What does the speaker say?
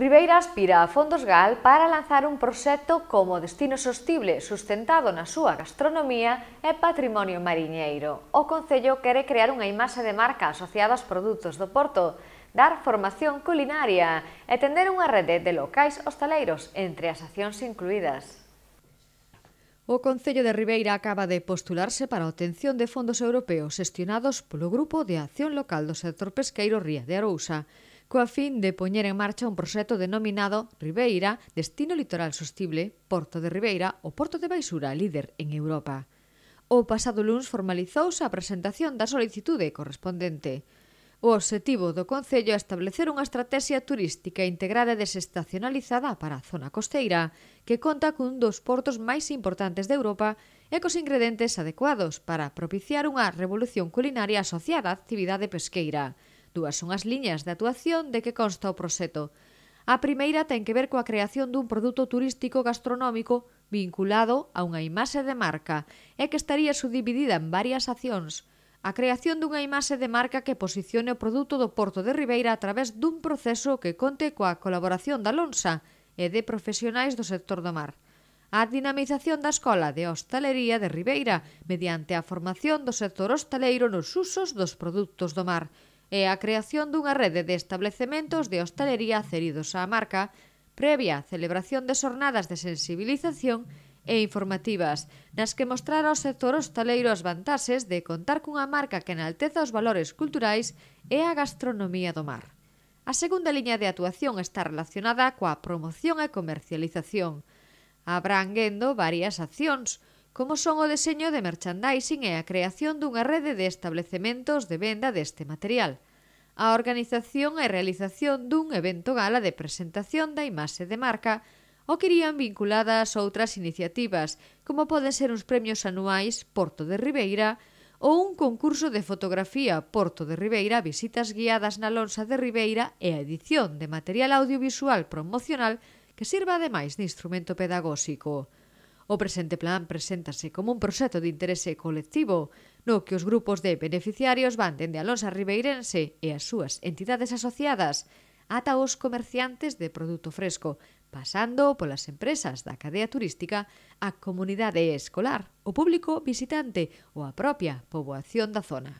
Ribeira aspira a fondos GAL para lanzar un proxecto como destino sostible sustentado na súa gastronomía e patrimonio mariñeiro. O Concello quere crear unha imaxe de marca asociada aos produtos do Porto, dar formación culinaria e tender unha rede de locais hostaleiros entre as accións incluídas. O Concello de Ribeira acaba de postularse para a obtención de fondos europeos gestionados polo Grupo de Acción Local do Sector Pesqueiro Ría de Arousa, coa fin de poñer en marcha un proxecto denominado Ribeira, Destino Litoral Sostible, Porto de Ribeira o Porto de Baixura, líder en Europa. O pasado luns formalizouse a presentación da solicitude correspondente. O obxectivo do Concello é establecer unha estrategia turística integrada e desestacionalizada para a zona costeira, que conta cun dos portos máis importantes de Europa e cos ingredientes adecuados para propiciar unha revolución culinaria asociada á actividade pesqueira. Dúas son as liñas de actuación de que consta o proxecto. A primeira ten que ver coa creación dun produto turístico gastronómico vinculado a unha imaxe de marca e que estaría subdividida en varias accións. A creación dunha imaxe de marca que posicione o produto do Porto de Ribeira a través dun proceso que conte coa colaboración da Lonsa e de profesionais do sector do mar. A dinamización da Escola de Hostalería de Ribeira mediante a formación do sector hostaleiro nos usos dos produtos do mar e a creación dunha rede de establecementos de hostalería ceridos á marca, previa celebración de xornadas de sensibilización e informativas, nas que mostrar ao sector hostaleiro as vantaxes de contar cunha marca que enalteza os valores culturais e a gastronomía do mar. A segunda liña de actuación está relacionada coa promoción e comercialización. Abranguendo varias accións, como son o deseño de merchandising e a creación dunha rede de establecementos de venda deste material, a organización e realización dun evento gala de presentación da imaxe de marca o querían vinculadas outras iniciativas, como poden ser uns premios anuais Porto de Ribeira ou un concurso de fotografía Porto de Ribeira, visitas guiadas na lonxa de Ribeira e a edición de material audiovisual promocional que sirva ademais de instrumento pedagóxico. O presente plan preséntase como un proxecto de interese colectivo no que os grupos de beneficiarios van dende a Lonsa Ribeirense e as súas entidades asociadas ata os comerciantes de produto fresco, pasando polas empresas da cadea turística, a comunidade escolar, o público visitante ou a propia poboación da zona.